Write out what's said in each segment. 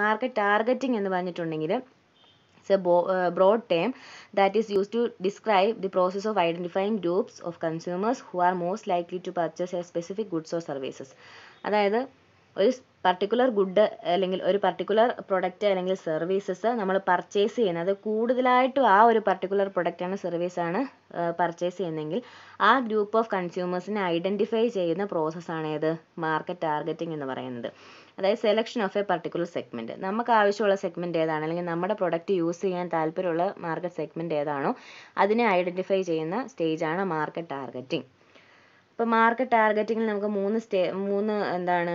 market targeting എന്ന് പറഞ്ഞിട്ടുണ്ടെങ്കിൽ its a broad term that is used to describe the process of identifying groups of consumers who are most likely to purchase a specific goods or services അതായത് ഒരു particular good അല്ലെങ്കിൽ ഒരു particular product അല്ലെങ്കിൽ services നമ്മൾ purchase ചെയ്യുന്നത് കൂടുതലായിട്ടും ആ ഒരു പർട്ടിക്കുലർ പ്രൊഡക്റ്റ് ആണ് സർവീസ് ആണ് പർച്ചേസ് ചെയ്യുന്നതെങ്കിൽ ആ ഗ്രൂപ്പ് ഓഫ് കൺസ്യൂമേഴ്സിനെ ഐഡന്റിഫൈ ചെയ്യുന്ന പ്രോസസ്സാണ് ഏത് മാർക്കറ്റ് ടാർഗറ്റിംഗ് എന്ന് പറയുന്നത് അതായത് selection of a particular segment നമുക്ക് ആവശ്യമുള്ള സെഗ്മെന്റ് ഏതാണ് അല്ലെങ്കിൽ നമ്മുടെ പ്രൊഡക്റ്റ് യൂസ് ചെയ്യാൻ താല്പര്യമുള്ള മാർക്കറ്റ് സെഗ്മെന്റ് ഏതാണോ അതിനെ ഐഡന്റിഫൈ ചെയ്യുന്ന സ്റ്റേജാണ് മാർക്കറ്റ് ടാർഗറ്റിംഗ് അപ്പോൾ മാർക്കറ്റ് ടാർഗറ്റിംഗിൽ നമുക്ക് മൂന്ന് സ്റ്റേ മൂന്ന് എന്താണ്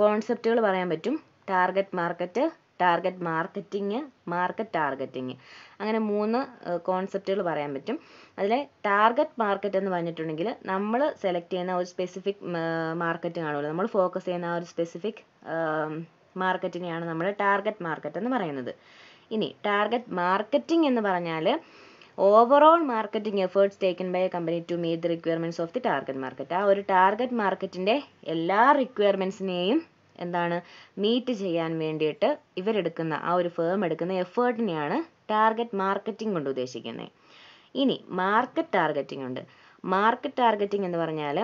കോൺസെപ്റ്റുകൾ പറയാൻ പറ്റും target market target marketing market targeting അങ്ങനെ മൂന്ന് കോൺസെപ്റ്റുകൾ പറയാൻ പറ്റും അതിലെ ടാർഗറ്റ് മാർക്കറ്റ് എന്ന് പറഞ്ഞിട്ടുണ്ടെങ്കിൽ നമ്മൾ സെലക്ട് ചെയ്യുന്ന ഒരു സ്പെസിഫിക് മാർക്കറ്റ് കാണുമല്ലോ നമ്മൾ ഫോക്കസ് ചെയ്യുന്ന ആ ഒരു സ്പെസിഫിക് മാർക്കറ്റിനെയാണ് നമ്മൾ ടാർഗറ്റ് മാർക്കറ്റ് എന്ന് പറയുന്നത് ഇനി ടാർഗറ്റ് മാർക്കറ്റിംഗ് എന്ന് പറഞ്ഞാൽ overall marketing efforts taken by a company to meet the requirements of the target market ആ ഒരു ടാർഗറ്റ് മാർക്കറ്റിന്റെ എല്ലാ റിക്വയർമെന്റ്സിനെയും എന്താണ് മീറ്റ് ചെയ്യാൻ വേണ്ടിയിട്ട് ഇവരെടുക്കുന്ന ആ ഒരു ഫേം എടുക്കുന്ന എഫേർട്ടിനെയാണ് ടാർഗറ്റ് മാർക്കറ്റിംഗ് കൊണ്ട് ഉദ്ദേശിക്കുന്നത് ഇനി മാർക്കറ്റ് ടാർഗറ്റിംഗ് ഉണ്ട് മാർക്കറ്റ് ടാർഗറ്റിംഗ് എന്ന് പറഞ്ഞാൽ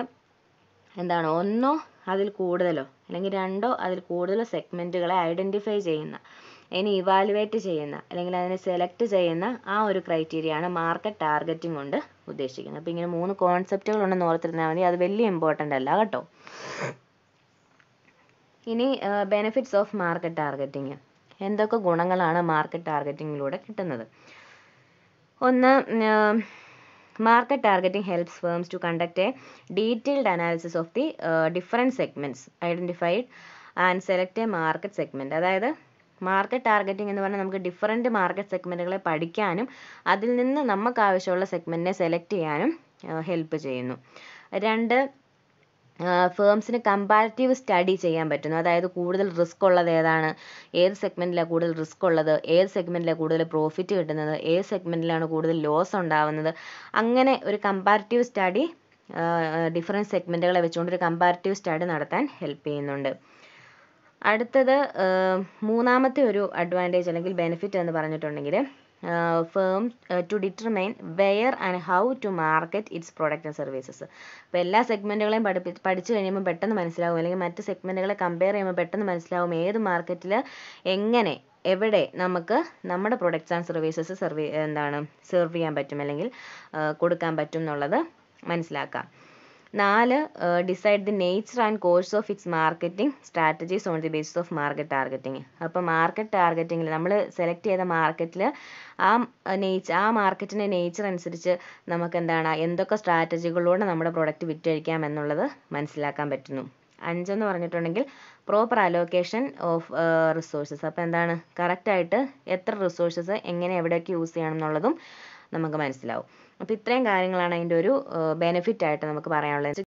എന്താണ് ഒന്നോ അതിൽ കൂടുതലോ അല്ലെങ്കിൽ രണ്ടോ അതിൽ കൂടുതലോ സെഗ്മെന്റുകളെ ഐഡന്റിഫൈ ചെയ്യുന്ന അതിനെ ഇവാലുവേറ്റ് ചെയ്യുന്ന അല്ലെങ്കിൽ അതിനെ സെലക്ട് ചെയ്യുന്ന ആ ഒരു ക്രൈറ്റീരിയയാണ് മാർക്കറ്റ് ടാർഗറ്റിംഗ് കൊണ്ട് ഉദ്ദേശിക്കുന്നത് അപ്പോൾ ഇങ്ങനെ മൂന്ന് കോൺസെപ്റ്റുകൾ ഉണ്ടെന്ന് ഓർത്തിരുന്നാൽ മതി അത് വലിയ ഇമ്പോർട്ടൻ്റ് അല്ല കേട്ടോ ഇനി ബെനിഫിറ്റ്സ് ഓഫ് മാർക്കറ്റ് ടാർഗറ്റിംഗ് എന്തൊക്കെ ഗുണങ്ങളാണ് മാർക്കറ്റ് ടാർഗറ്റിംഗിലൂടെ കിട്ടുന്നത് ഒന്ന് market targeting helps firms to conduct a detailed analysis of the different segments identified and select a market segment അതായത് മാർക്കറ്റ് ടാർഗറ്റിംഗ് എന്ന് പറഞ്ഞാൽ നമുക്ക് ഡിഫറെൻറ്റ് മാർക്കറ്റ് സെഗ്മെൻറ്റുകളെ പഠിക്കാനും അതിൽ നിന്ന് നമുക്ക് ആവശ്യമുള്ള സെഗ്മെൻറ്റിനെ സെലക്ട് ചെയ്യാനും ഹെൽപ്പ് ചെയ്യുന്നു രണ്ട് ഫേംസിന് കമ്പാരിറ്റീവ് സ്റ്റഡി ചെയ്യാൻ പറ്റുന്നു അതായത് കൂടുതൽ റിസ്ക് ഉള്ളത് ഏതാണ് ഏത് സെഗ്മെൻറ്റിലാണ് കൂടുതൽ റിസ്ക് ഉള്ളത് ഏത് സെഗ്മെൻറ്റിലാണ് കൂടുതൽ പ്രോഫിറ്റ് കിട്ടുന്നത് ഏത് സെഗ്മെൻറ്റിലാണ് കൂടുതൽ ലോസ് ഉണ്ടാവുന്നത് അങ്ങനെ ഒരു കമ്പാരിറ്റീവ് സ്റ്റഡി ഡിഫറെൻറ്റ് സെഗ്മെൻറ്റുകളെ വെച്ചുകൊണ്ട് ഒരു കമ്പാരിറ്റീവ് സ്റ്റഡി നടത്താൻ ഹെൽപ്പ് ചെയ്യുന്നുണ്ട് അടുത്തത് മൂന്നാമത്തെ ഒരു അഡ്വാൻറ്റേജ് അല്ലെങ്കിൽ ബെനിഫിറ്റ് എന്ന് പറഞ്ഞിട്ടുണ്ടെങ്കിൽ firm to determine where and how to market its product and services അപ്പോൾ എല്ലാ സെഗ്മെൻറ്റുകളെയും പഠിപ്പി പഠിച്ചു കഴിയുമ്പോൾ പെട്ടെന്ന് മനസ്സിലാവും അല്ലെങ്കിൽ മറ്റ് സെഗ്മെൻറ്റുകളെ കമ്പയർ ചെയ്യുമ്പോൾ പെട്ടെന്ന് മനസ്സിലാവും ഏത് മാർക്കറ്റിൽ എങ്ങനെ എവിടെ നമുക്ക് നമ്മുടെ പ്രൊഡക്ട്സ് ആൻഡ് സർവീസസ് സർവീ എന്താണ് സെർവ് ചെയ്യാൻ പറ്റും അല്ലെങ്കിൽ കൊടുക്കാൻ പറ്റും എന്നുള്ളത് മനസ്സിലാക്കാം നാല് decide the nature and course of its marketing strategies on the basis of market targeting അപ്പോൾ മാർക്കറ്റ് ടാർഗറ്റിംഗിൽ നമ്മൾ സെലക്ട് ചെയ്ത മാർക്കറ്റിൽ ആ നേച്ചർ ആ മാർക്കറ്റിൻ്റെ നേച്ചർ അനുസരിച്ച് നമുക്ക് എന്താണ് എന്തൊക്കെ സ്ട്രാറ്റജികളിലൂടെ നമ്മുടെ പ്രൊഡക്റ്റ് വിറ്റഴിക്കാം എന്നുള്ളത് മനസ്സിലാക്കാൻ പറ്റുന്നു അഞ്ചെന്ന് പറഞ്ഞിട്ടുണ്ടെങ്കിൽ പ്രോപ്പർ അലോക്കേഷൻ ഓഫ് റിസോഴ്സസ് അപ്പോൾ എന്താണ് കറക്റ്റായിട്ട് എത്ര റിസോഴ്സസ് എങ്ങനെ എവിടെയൊക്കെ യൂസ് ചെയ്യണം എന്നുള്ളതും നമുക്ക് മനസ്സിലാവും അപ്പോൾ ഇത്രയും കാര്യങ്ങളാണ് അതിൻ്റെ ഒരു ബെനിഫിറ്റ് ആയിട്ട് നമുക്ക് പറയാനുള്ളത്